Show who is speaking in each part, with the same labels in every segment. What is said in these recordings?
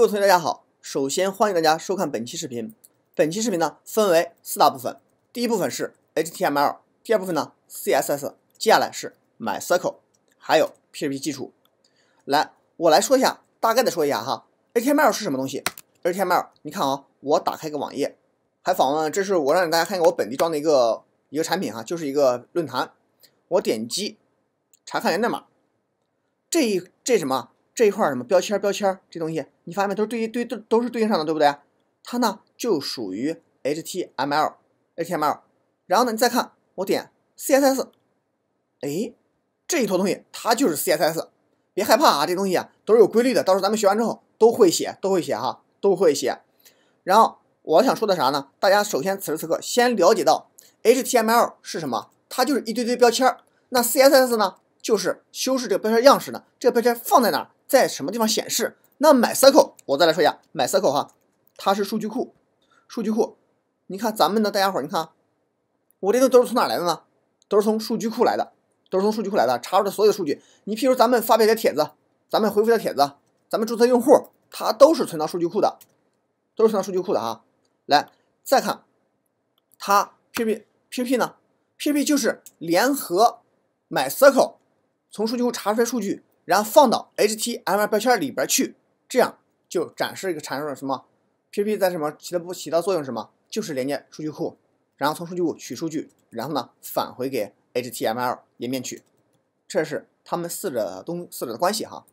Speaker 1: 各位同学大家好，首先欢迎大家收看本期视频。本期视频呢分为四大部分，第一部分是 HTML，第二部分呢 CSS，接下来是 My Circle，还有 PHP 基础。来，我来说一下，大概的说一下哈。HTML 是什么东西？HTML，你看啊，我打开一个网页，还访问，这是我让大家看看我本地装的一个一个产品哈，就是一个论坛。我点击查看源代码，这一这什么？这一块什么标签标签这东西，你发现没？都是堆对都都是对应上的，对不对？它呢就属于 HTML HTML，然后呢你再看我点 CSS，哎，这一坨东西它就是 CSS，别害怕啊，这东西啊都是有规律的，到时候咱们学完之后都会写都会写哈都会写。然后我想说的啥呢？大家首先此时此刻先了解到 HTML 是什么，它就是一堆堆标签，那 CSS 呢就是修饰这个标签样式呢，这个标签放在哪？在什么地方显示？那买 circle，我再来说一下买 circle 哈，它是数据库，数据库。你看咱们的大家伙你看，我这都都是从哪来的呢？都是从数据库来的，都是从数据库来的，查出的所有数据。你譬如咱们发表的帖子，咱们回复的帖子，咱们注册用户，它都是存到数据库的，都是存到数据库的哈。来，再看它 pppp 呢？pp 就是联合买 circle，从数据库查出来数据。然后放到 HTML 标签里边去，这样就展示一个产生了什么 PHP 在什么起不起到作用？什么就是连接数据库，然后从数据库取数据，然后呢返回给 HTML 页面去。这是他们四者东四者的关系哈。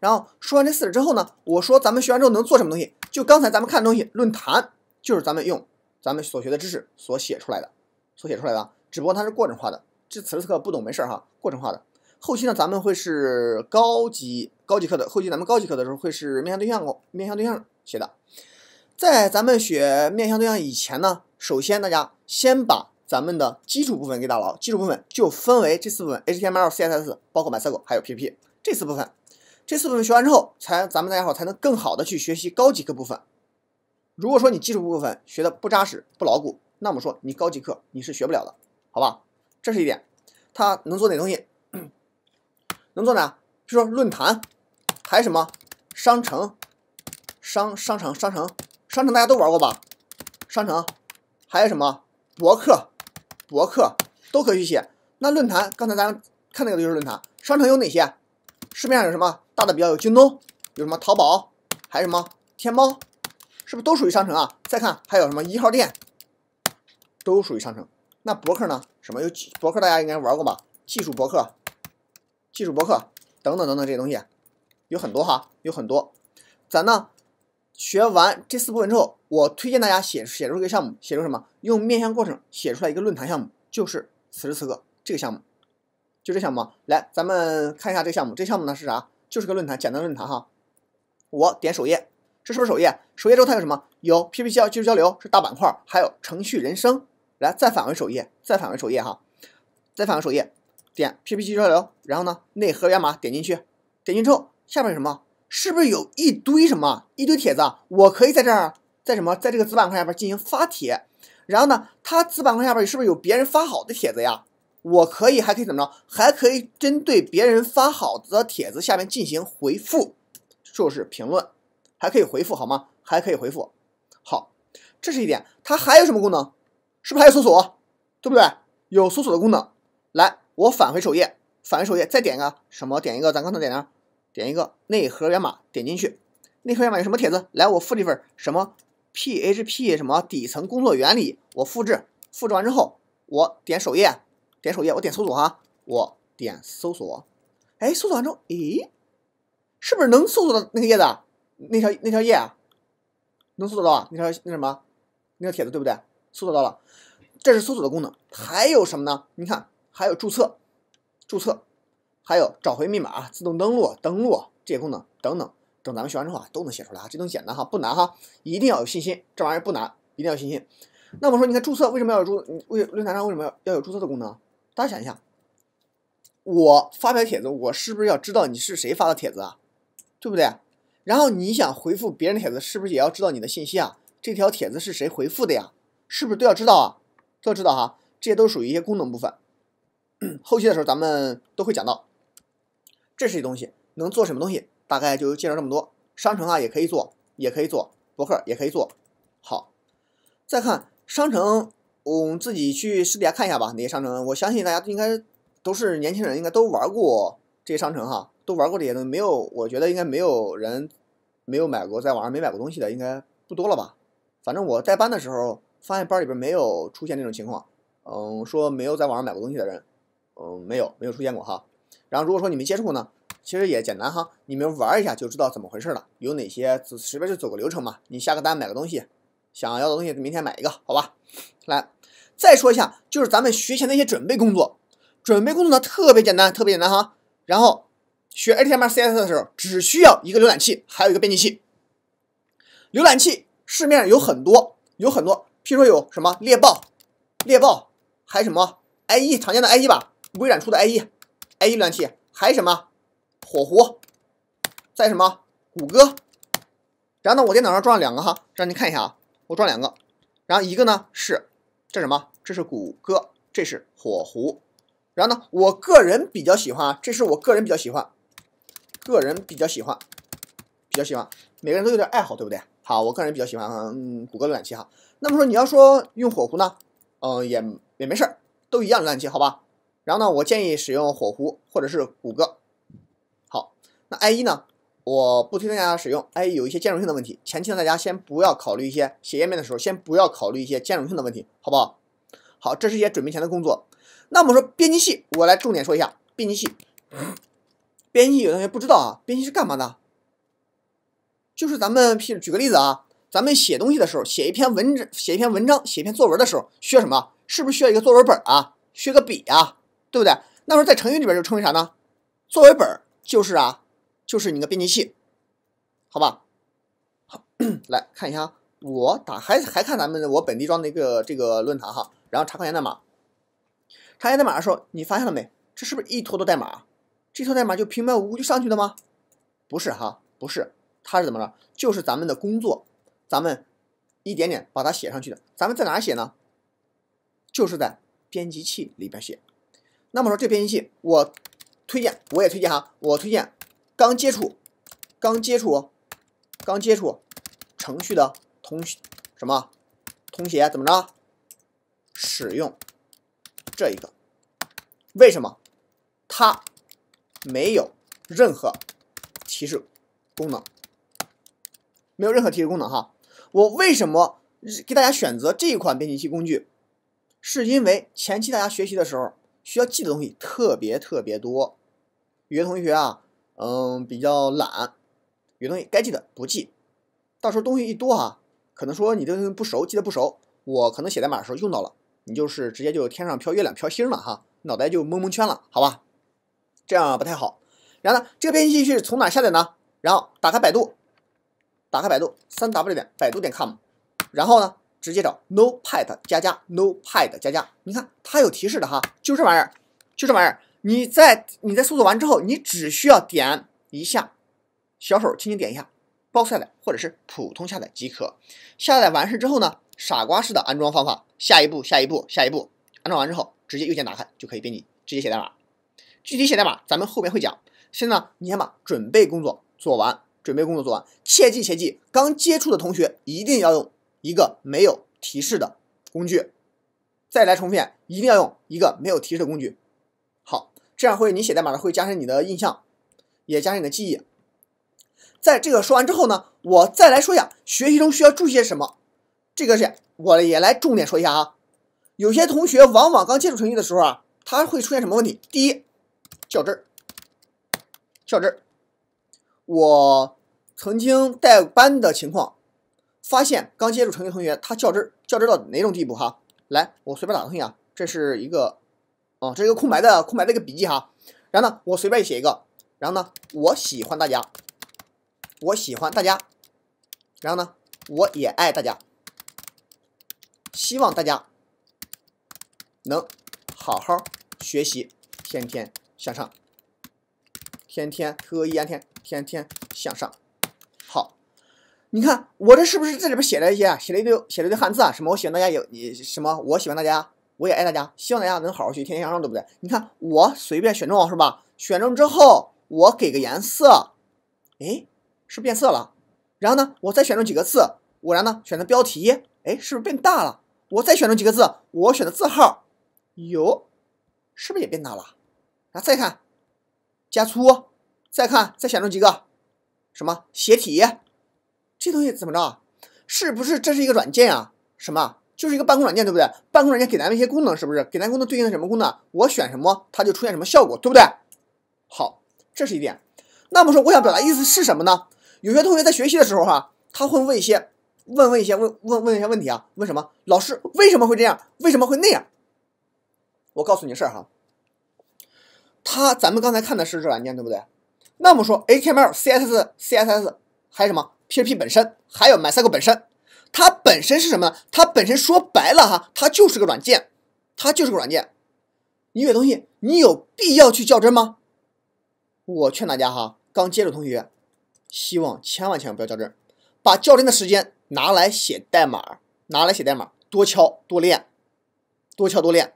Speaker 1: 然后说完这四者之后呢，我说咱们学完之后能做什么东西？就刚才咱们看的东西，论坛就是咱们用咱们所学的知识所写出来的，所写出来的，只不过它是过程化的。这此时此刻不懂没事哈，过程化的。后期呢，咱们会是高级高级课的。后期咱们高级课的时候会是面向对象，面向对象写的。在咱们学面向对象以前呢，首先大家先把咱们的基础部分给打牢。基础部分就分为这四部分：HTML、CSS、包括 MySQL 还有 PHP 这四部分。这四部分学完之后，才咱们大家伙才能更好的去学习高级课部分。如果说你基础部分学的不扎实、不牢固，那么说你高级课你是学不了的，好吧？这是一点，它能做哪东西？能做哪？比如说论坛，还有什么商城，商商城商城商城大家都玩过吧？商城，还有什么博客，博客都可以去写。那论坛刚才咱看那个就是论坛。商城有哪些？市面上有什么大的比较有京东，有什么淘宝，还有什么天猫，是不是都属于商城啊？再看还有什么一号店，都属于商城。那博客呢？什么有博客大家应该玩过吧？技术博客。技术博客等等等等这些东西有很多哈，有很多。咱呢学完这四部分之后，我推荐大家写写出一个项目，写出什么？用面向过程写出来一个论坛项目，就是此时此刻这个项目，就这项目。来，咱们看一下这个项目，这项目呢是啥？就是个论坛，简单论坛哈。我点首页，这是不是首页？首页之后它有什么？有 PPT 技术交流是大板块，还有程序人生。来，再返回首页，再返回首页哈，再返回首页。点 P P t 交流，然后呢，内核源码点进去，点进之后，下面有什么？是不是有一堆什么一堆帖子啊？我可以在这儿，在什么，在这个子板块下边进行发帖，然后呢，它子板块下边是不是有别人发好的帖子呀？我可以还可以怎么着？还可以针对别人发好的帖子下面进行回复，就是评论，还可以回复好吗？还可以回复，好，这是一点。它还有什么功能？是不是还有搜索？对不对？有搜索的功能，来。我返回首页，返回首页，再点一个什么？点一个，咱刚才点的，点一个内核源码，点进去。内核源码有什么帖子？来，我复制一份什么 PHP 什么底层工作原理，我复制，复制完之后，我点首页，点首页，我点搜索哈，我点搜索。哎，搜索完之后，咦，是不是能搜索到那个叶子？那条那条叶啊，能搜索到啊？那条那什么那个帖子对不对？搜索到了，这是搜索的功能。还有什么呢？你看。还有注册、注册，还有找回密码、自动登录、登录这些功能等等。等咱们学完之后啊，都能写出来啊。这东西简单哈，不难哈，一定要有信心。这玩意儿不难，一定要有信心。那我说，你看注册为什么要有注？为论坛上为什么要要有注册的功能？大家想一下，我发表帖子，我是不是要知道你是谁发的帖子啊？对不对？然后你想回复别人的帖子，是不是也要知道你的信息啊？这条帖子是谁回复的呀？是不是都要知道啊？都要知道哈。这些都属于一些功能部分。后期的时候，咱们都会讲到，这是一东西能做什么东西，大概就介绍这么多。商城啊，也可以做，也可以做博客，也可以做。好，再看商城，我们自己去私底下看一下吧。哪些商城？我相信大家都应该都是年轻人，应该都玩过这些商城哈，都玩过这些东西。没有，我觉得应该没有人没有买过，在网上没买过东西的，应该不多了吧？反正我代班的时候，发现班里边没有出现这种情况。嗯，说没有在网上买过东西的人。嗯，没有没有出现过哈。然后，如果说你们接触呢，其实也简单哈，你们玩一下就知道怎么回事了。有哪些？随便就走个流程嘛。你下个单买个东西，想要的东西明天买一个，好吧？来，再说一下，就是咱们学前的一些准备工作。准备工作呢特别简单，特别简单哈。然后学 HTML、CSS 的时候，只需要一个浏览器，还有一个编辑器。浏览器市面上有很多，有很多，譬如说有什么猎豹，猎豹，还什么 IE，常见的 IE 吧。微软出的 IE，IE 浏览器，还有什么火狐，在什么谷歌。然后呢，我电脑上装了两个哈，让您看一下啊，我装两个。然后一个呢是这什么？这是谷歌，这是火狐。然后呢，我个人比较喜欢，这是我个人比较喜欢，个人比较喜欢，比较喜欢。每个人都有点爱好，对不对？好，我个人比较喜欢嗯谷歌浏览器哈。那么说你要说用火狐呢，嗯也也没事儿，都一样浏览器，好吧？然后呢，我建议使用火狐或者是谷歌。好，那 IE 呢？我不推荐大家使用，IE 有一些兼容性的问题。前期呢，大家先不要考虑一些写页面的时候，先不要考虑一些兼容性的问题，好不好？好，这是一些准备前的工作。那我们说编辑器，我来重点说一下编辑器。编辑器有同学不知道啊，编辑器是干嘛的？就是咱们举个例子啊，咱们写东西的时候，写一篇文写一篇文章，写一篇作文的时候，需要什么？是不是需要一个作文本啊？需要个笔啊？对不对？那时候在程序里边就称为啥呢？作为本就是啊，就是你的编辑器，好吧？好，来看一下，我打还还看咱们我本地装的一个这个论坛哈，然后查看源代码，查看源代码的时候，你发现了没？这是不是一坨坨代码？这坨代码就平白无故就上去的吗？不是哈，不是，它是怎么着？就是咱们的工作，咱们一点点把它写上去的。咱们在哪写呢？就是在编辑器里边写。那么说，这编译器我推荐，我也推荐哈，我推荐刚接触、刚接触、刚接触程序的同学，什么同学怎么着？使用这一个，为什么？它没有任何提示功能，没有任何提示功能哈。我为什么给大家选择这一款编辑器工具？是因为前期大家学习的时候。需要记的东西特别特别多，有些同学啊，嗯，比较懒，有些东西该记的不记，到时候东西一多哈，可能说你这东西不熟，记得不熟，我可能写代码的时候用到了，你就是直接就天上飘月亮飘星了哈，脑袋就蒙蒙圈了，好吧，这样不太好。然后呢，这个编辑器是从哪下载呢？然后打开百度，打开百度，三 w 点百度点 com，然后呢？直接找 no pad 加加 no pad 加加，你看它有提示的哈，就这玩意儿，就这玩意儿。你在你在搜索完之后，你只需要点一下小手，轻轻点一下包下载或者是普通下载即可。下载完事之后呢，傻瓜式的安装方法，下一步下一步下一步。安装完之后，直接右键打开就可以给你直接写代码。具体写代码咱们后边会讲。现在呢你先把准备工作做完，准备工作做完，切记切记，刚接触的同学一定要用。一个没有提示的工具，再来重片，一定要用一个没有提示的工具。好，这样会你写代码的会加深你的印象，也加深你的记忆。在这个说完之后呢，我再来说一下学习中需要注意些什么。这个是我也来重点说一下啊。有些同学往往刚接触程序的时候啊，他会出现什么问题？第一，较真儿，较真儿。我曾经带班的情况。发现刚接触程序同学，他较真较真到哪种地步哈？来，我随便打个字啊，这是一个，哦，这是一个空白的空白的一个笔记哈。然后呢，我随便写一个。然后呢，我喜欢大家，我喜欢大家。然后呢，我也爱大家。希望大家能好好学习，天天向上。天天特一安，天天天向上。你看我这是不是这里边写了一些，写了一堆，写了一堆汉字啊？什么？我喜欢大家也你什么？我喜欢大家，我也爱大家。希望大家能好好学，天天向上，对不对？你看我随便选中是吧？选中之后我给个颜色，哎，是变色了。然后呢，我再选中几个字，我然呢，选择标题，哎，是不是变大了？我再选中几个字，我选的字号，哟，是不是也变大了？后再看加粗，再看再选中几个什么斜体。这东西怎么着啊？是不是这是一个软件啊？什么？就是一个办公软件，对不对？办公软件给咱们一些功能，是不是？给咱功能对应的什么功能？我选什么，它就出现什么效果，对不对？好，这是一点。那么说，我想表达意思是什么呢？有些同学在学习的时候哈，他会问一些，问问一些，问问问一些问题啊，问什么？老师为什么会这样？为什么会那样？我告诉你个事儿哈。他咱们刚才看的是这软件，对不对？那么说，HTML、CSS、CSS 还什么？P2P 本身，还有 MySQL 本身，它本身是什么呢？它本身说白了哈，它就是个软件，它就是个软件。你有东西，你有必要去较真吗？我劝大家哈，刚接触同学，希望千万千万不要较真，把较真的时间拿来写代码，拿来写代码，多敲多练，多敲多练。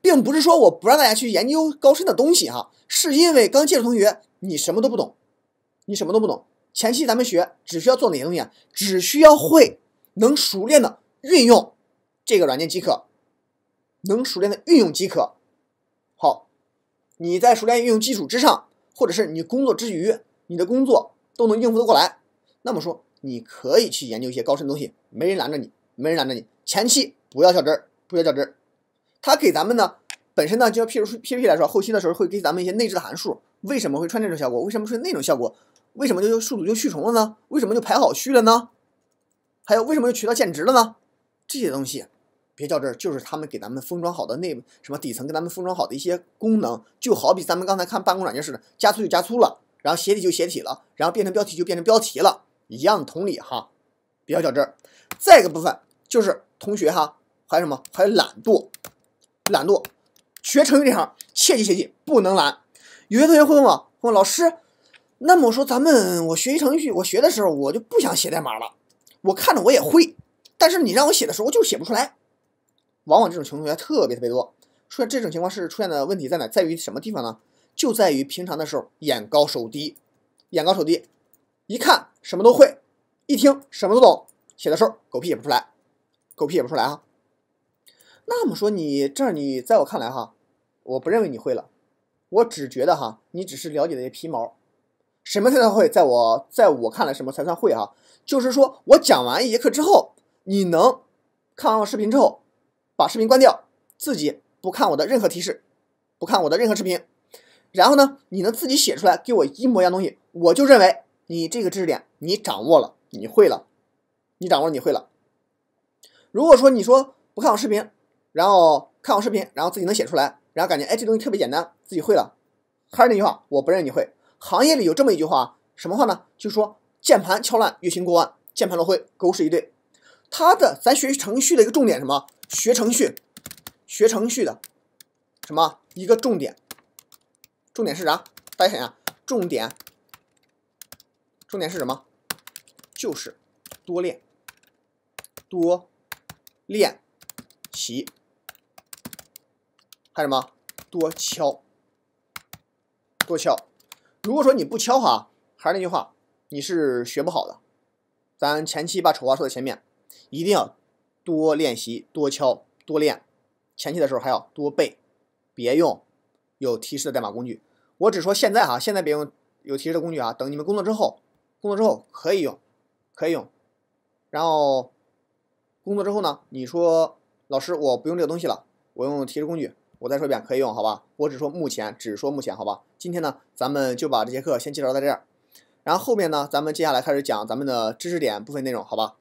Speaker 1: 并不是说我不让大家去研究高深的东西哈，是因为刚接触同学，你什么都不懂，你什么都不懂。前期咱们学只需要做哪些东西啊？只需要会，能熟练的运用这个软件即可，能熟练的运用即可。好，你在熟练运用基础之上，或者是你工作之余，你的工作都能应付得过来。那么说，你可以去研究一些高深的东西，没人拦着你，没人拦着你。前期不要较真儿，不要较真儿。他给咱们呢，本身呢，就譬 P p p 来说，后期的时候会给咱们一些内置的函数，为什么会穿这种效果？为什么会那种效果？为什么就数组就去重了呢？为什么就排好序了呢？还有为什么就取到限值了呢？这些东西别较真儿，就是他们给咱们封装好的内什么底层，跟咱们封装好的一些功能，就好比咱们刚才看办公软件似的，加粗就加粗了，然后斜体就斜体了，然后变成标题就变成标题了，一样同理哈，别较真儿。再一个部分就是同学哈，还有什么？还有懒惰，懒惰，学成语这行切记切记不能懒。有些同学会问我，问老师。那么我说，咱们我学习程序，我学的时候我就不想写代码了。我看着我也会，但是你让我写的时候我就写不出来。往往这种情况同学特别特别多。出现这种情况是出现的问题在哪？在于什么地方呢？就在于平常的时候眼高手低。眼高手低，一看什么都会，一听什么都懂，写的时候狗屁写不出来，狗屁写不出来啊。那么说你这你在我看来哈，我不认为你会了，我只觉得哈，你只是了解了些皮毛。什么才算会？在我，在我看来，什么才算会啊？就是说我讲完一节课之后，你能看完我视频之后，把视频关掉，自己不看我的任何提示，不看我的任何视频，然后呢，你能自己写出来给我一模一样东西，我就认为你这个知识点你掌握了，你会了，你掌握，你会了。如果说你说不看我视频，然后看我视频，然后自己能写出来，然后感觉哎这东西特别简单，自己会了，还是那句话，我不认你会。行业里有这么一句话，什么话呢？就是说，键盘敲烂，月薪过万；键盘落灰，狗屎一堆。他的咱学程序的一个重点什么？学程序，学程序的什么一个重点？重点是啥？大家想一下，重点，重点是什么？就是多练，多练习，看什么？多敲，多敲。如果说你不敲哈，还是那句话，你是学不好的。咱前期把丑话说在前面，一定要多练习、多敲、多练。前期的时候还要多背，别用有提示的代码工具。我只说现在哈，现在别用有提示的工具啊。等你们工作之后，工作之后可以用，可以用。然后工作之后呢，你说老师我不用这个东西了，我用提示工具。我再说一遍，可以用，好吧？我只说目前，只说目前，好吧？今天呢，咱们就把这节课先介绍到这儿，然后后面呢，咱们接下来开始讲咱们的知识点部分内容，好吧？